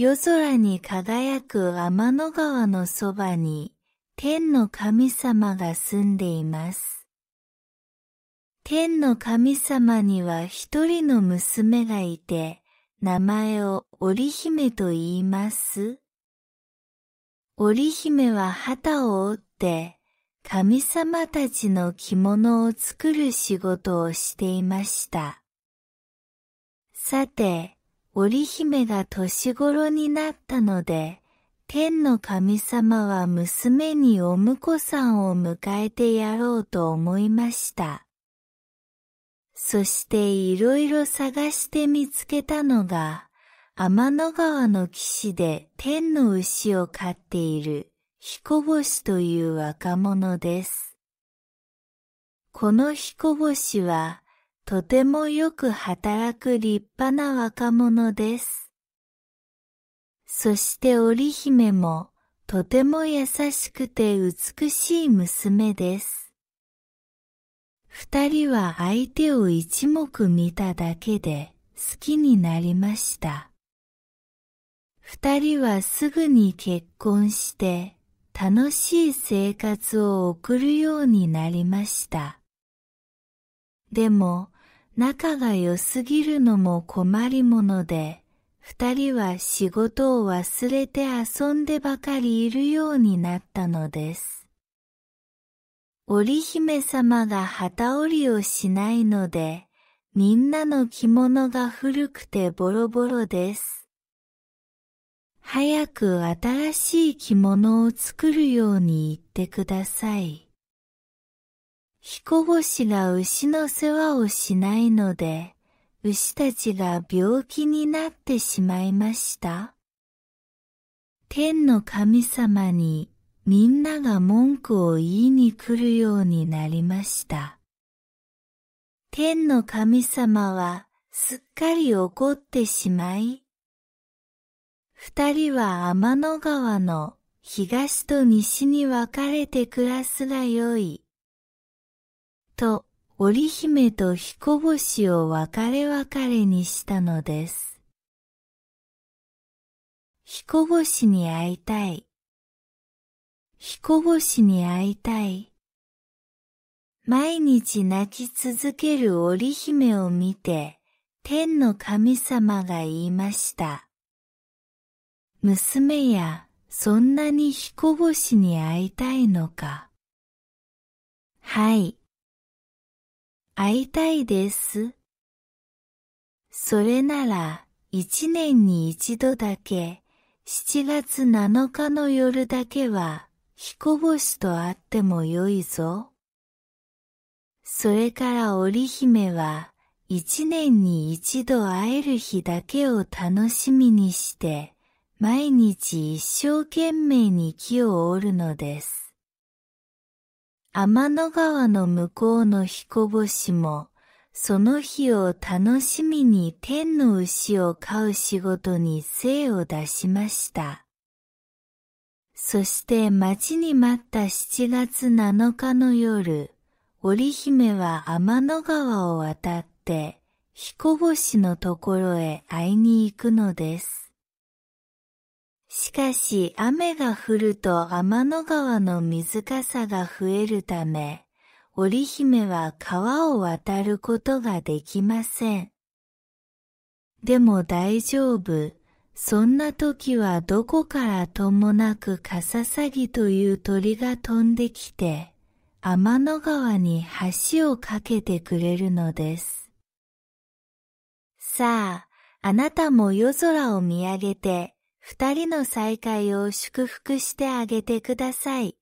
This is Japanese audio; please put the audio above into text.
夜空に輝く天の川のそばに天の神様が住んでいます。天の神様には一人の娘がいて、名前を織姫と言います。織姫は旗を折って、神様たちの着物を作る仕事をしていました。さて、織姫が年頃になったので、天の神様は娘にお婿さんを迎えてやろうと思いました。そしていろいろ探して見つけたのが、天の川の岸で天の牛を飼っている彦星という若者です。この彦星はとてもよく働く立派な若者です。そして織姫もとても優しくて美しい娘です。二人は相手を一目見ただけで好きになりました。二人はすぐに結婚して楽しい生活を送るようになりました。でも仲が良すぎるのも困りもので、二人は仕事を忘れて遊んでばかりいるようになったのです。織姫様が旗織りをしないので、みんなの着物が古くてボロボロです。早く新しい着物を作るように言ってください。彦星が牛の世話をしないので、牛たちが病気になってしまいました。天の神様にみんなが文句を言いに来るようになりました。天の神様はすっかり怒ってしまい、二人は天の川の東と西に分かれて暮らすがよい。と織姫と彦星を別れ別れにしたのです。彦星に会いたい。彦星に会いたい。毎日泣き続ける織姫を見て、天の神様が言いました。娘や、そんなに彦星に会いたいのか。はい、会いたいです。それなら一年に一度だけ7月7日の夜だけは彦星と会ってもよいぞ。それから織姫は一年に一度会える日だけを楽しみにして毎日一生懸命に木を折るのです。天の川の向こうの彦星も、その日を楽しみに天の牛を飼う仕事に精を出しました。そして待ちに待った7月7日の夜、織姫は天の川を渡って、彦星のところへ会いに行くのです。しかし雨が降ると天の川の水かさが増えるため、織姫は川を渡ることができません。でも大丈夫。そんな時はどこからともなくカササギという鳥が飛んできて、天の川に橋を架けてくれるのです。さあ、あなたも夜空を見上げて、二人の再会を祝福してあげてください。